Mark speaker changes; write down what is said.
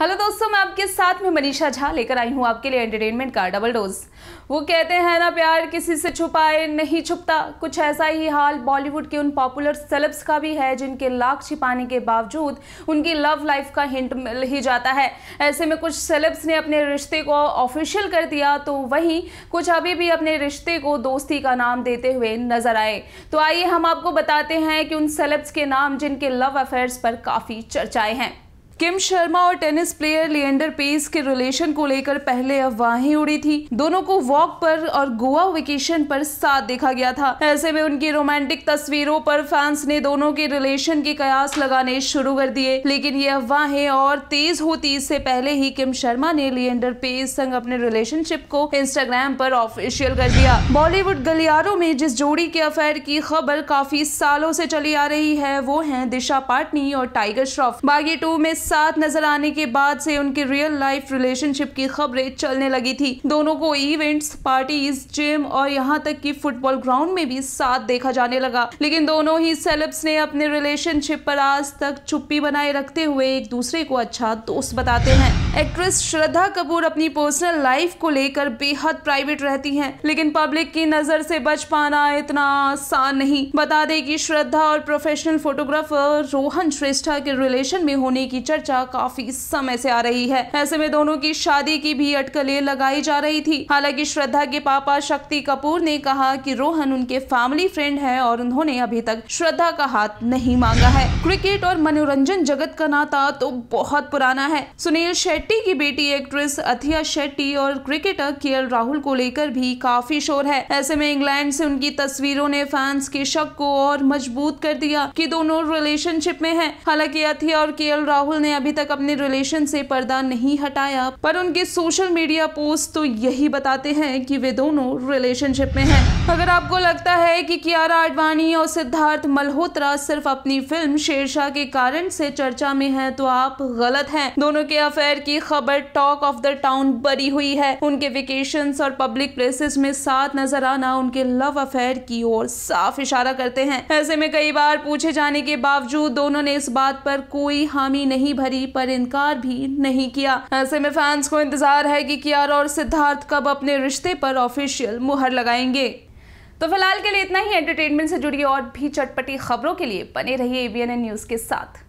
Speaker 1: Hello दोस्तों मैं आपके साथ में मनीषा झा लेकर आई हूँ आपके लिए एंटरटेनमेंट का डबल डोज वो कहते हैं ना प्यार किसी से छुपाए नहीं छुपता कुछ ऐसा ही हाल बॉलीवुड के उन पॉपुलर सेलेब्स का भी है जिनके लाख छिपाने के बावजूद उनकी लव लाइफ का हिंट मिल ही जाता है ऐसे में कुछ सेलेब्स ने अपने रिश्ते को ऑफिशियल कर दिया तो वहीं कुछ अभी भी अपने रिश्ते को दोस्ती का नाम देते हुए नजर आए तो आइए हम आपको बताते हैं कि उन सेलेब्स के नाम जिनके लव अफेयर्स पर काफ़ी चर्चाएँ हैं किम शर्मा और टेनिस प्लेयर लिएंडर पेस के रिलेशन को लेकर पहले अफवाहें उड़ी थी दोनों को वॉक पर और गोवा वेकेशन पर साथ देखा गया था ऐसे में उनकी रोमांटिक तस्वीरों पर फैंस ने दोनों के रिलेशन के कयास लगाने शुरू कर दिए लेकिन ये अफवाहें और तेज होती इससे पहले ही किम शर्मा ने लिएंडर पेस संग अपने रिलेशनशिप को इंस्टाग्राम पर ऑफिशियल कर दिया बॉलीवुड गलियारों में जिस जोड़ी के अफेयर की खबर काफी सालों से चली आ रही है वो है दिशा पाटनी और टाइगर श्रॉफ बागी टू में साथ नजर आने के बाद से उनके रियल लाइफ रिलेशनशिप की खबरें चलने लगी थी दोनों को इवेंट्स पार्टीज जिम और यहाँ तक कि फुटबॉल ग्राउंड में भी साथ देखा जाने लगा लेकिन दोनों ही सेलेब्स ने अपने रिलेशनशिप पर आज तक चुप्पी बनाए रखते हुए एक दूसरे को अच्छा दोस्त बताते हैं एक्ट्रेस श्रद्धा कपूर अपनी पर्सनल लाइफ को लेकर बेहद प्राइवेट रहती हैं लेकिन पब्लिक की नजर से बच पाना इतना आसान नहीं बता दें कि श्रद्धा और प्रोफेशनल फोटोग्राफर रोहन श्रेष्ठा के रिलेशन में होने की चर्चा काफी समय से आ रही है ऐसे में दोनों की शादी की भी अटकलें लगाई जा रही थी हालांकि श्रद्धा के पापा शक्ति कपूर ने कहा कि रोहन उनके फैमिली फ्रेंड है और उन्होंने अभी तक श्रद्धा का हाथ नहीं मांगा है क्रिकेट और मनोरंजन जगत का नाता तो बहुत पुराना है सुनील शेट्टी की बेटी एक्ट्रेस अथिया शेट्टी और क्रिकेटर के राहुल को लेकर भी काफी शोर है ऐसे में इंग्लैंड से उनकी तस्वीरों ने फैंस के शक को और मजबूत कर दिया कि दोनों रिलेशनशिप में हैं। हालांकि अथिया और के राहुल ने अभी तक अपने रिलेशन से पर्दा नहीं हटाया पर उनके सोशल मीडिया पोस्ट तो यही बताते हैं कि वे दोनों रिलेशनशिप में हैं अगर आपको लगता है कि कियारा आडवाणी और सिद्धार्थ मल्होत्रा सिर्फ अपनी फिल्म शेरशाह के कारण से चर्चा में हैं तो आप गलत हैं दोनों के अफेयर की खबर टॉक ऑफ द टाउन बरी हुई है उनके वेकेशन और पब्लिक प्लेसेस में साथ नजर आना उनके लव अफेयर की ओर साफ इशारा करते हैं ऐसे में कई बार पूछे जाने के बावजूद दोनों ने इस बात पर कोई हामी नहीं भरी पर इनकार भी नहीं किया ऐसे में फैंस को इंतजार है कि कियारा और सिद्धार्थ कब अपने रिश्ते पर ऑफिशियल मुहर लगाएंगे तो फिलहाल के लिए इतना ही एंटरटेनमेंट से जुड़ी और भी चटपटी खबरों के लिए बने रहिए एबीएनएन न्यूज़ के साथ